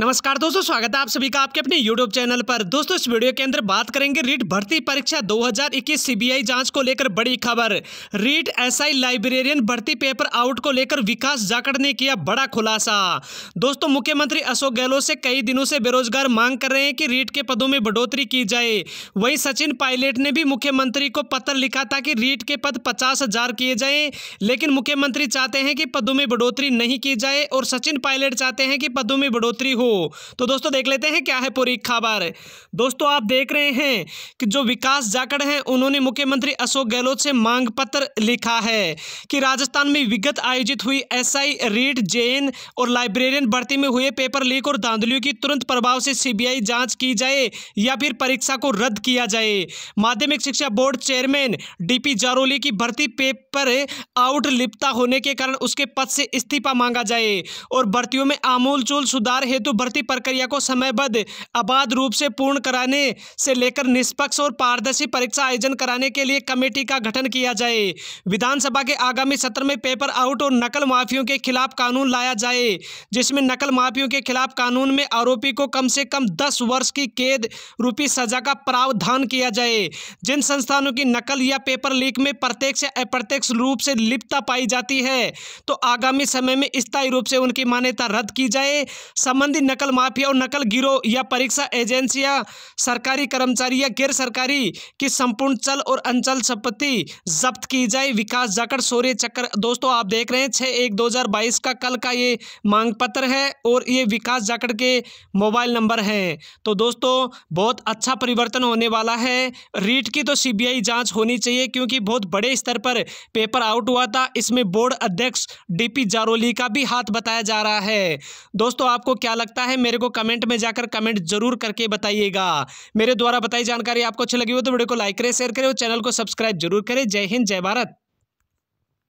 नमस्कार दोस्तों स्वागत है आप सभी का आपके अपने यूट्यूब चैनल पर दोस्तों इस वीडियो के अंदर बात करेंगे रीट भर्ती परीक्षा 2021 सीबीआई जांच को लेकर बड़ी खबर रीट एसआई लाइब्रेरियन भर्ती पेपर आउट को लेकर विकास जाकड़ ने किया बड़ा खुलासा दोस्तों मुख्यमंत्री अशोक गहलोत से कई दिनों से बेरोजगार मांग कर रहे हैं कि रीट के पदों में बढ़ोतरी की जाए वही सचिन पायलट ने भी मुख्यमंत्री को पत्र लिखा था कि रीट के पद पचास किए जाए लेकिन मुख्यमंत्री चाहते हैं कि पदों में बढ़ोतरी नहीं की जाए और सचिन पायलट चाहते हैं कि पदों में बढ़ोतरी हो तो दोस्तों देख लेते हैं क्या है पूरी खबर दोस्तों आप देख रहे हैं कि जो विकास जाकड़ हैं उन्होंने मुख्यमंत्री अशोक गहलोत से मांग पत्र लिखा है कि राजस्थान में विगत आयोजित हुई एसआई रीड जेएन और लाइब्रेरियन भर्ती में हुए पेपर लीक और धांधलियों की तुरंत प्रभाव से सी जांच की जाए या फिर परीक्षा को रद्द किया जाए माध्यमिक शिक्षा बोर्ड चेयरमैन डीपी जारोली की भर्ती पेपर आउट लिपता होने के कारण उसके पद से इस्तीफा मांगा जाए और भर्तियों में आमूलचूल सुधार हेतु हेतु तो भर्ती प्रक्रिया को समयबद्ध अबाध रूप से पूर्ण कराने से लेकर निष्पक्ष और पारदर्शी परीक्षा आयोजन कराने के लिए कमेटी का गठन किया जाए विधानसभा के आगामी सत्र में पेपर आउट और नकल माफियों के खिलाफ कानून लाया जाए जिसमें नकल माफियों के खिलाफ कानून में आरोपी को कम से कम दस वर्ष की कैद रूपी सजा का प्रावधान किया जाए जिन संस्थानों की नकल या पेपर लीक में प्रत्यक्ष या अप्रत्यक्ष रूप से लिप्ता पाई जाती है तो आगामी समय में स्थायी रूप से उनकी मान्यता रद्द की जाए संबंधित संबंधी नकल माफिया और नकल गिरोह या परीक्षा एजेंसियां सरकारी कर्मचारी या गैर सरकारी की संपूर्ण चल और अंचल संपत्ति जब्त की जाए विकास जाकर सूर्य चक्र दोस्तों आप देख रहे हैं छः एक दो हज़ार बाईस का कल का ये मांग पत्र है और ये विकास जाकर के मोबाइल नंबर हैं तो दोस्तों बहुत अच्छा परिवर्तन होने वाला है रीट की तो सीबीआई जांच होनी चाहिए क्योंकि बहुत बड़े स्तर पर पेपर आउट हुआ था इसमें बोर्ड अध्यक्ष डीपी जारोली का भी हाथ बताया जा रहा है दोस्तों आपको क्या लग लगता है मेरे को कमेंट में जाकर कमेंट जरूर करके बताइएगा मेरे द्वारा बताई जानकारी आपको अच्छी लगी हो तो वीडियो को लाइक करें शेयर करें और चैनल को सब्सक्राइब जरूर करें जय हिंद जय भारत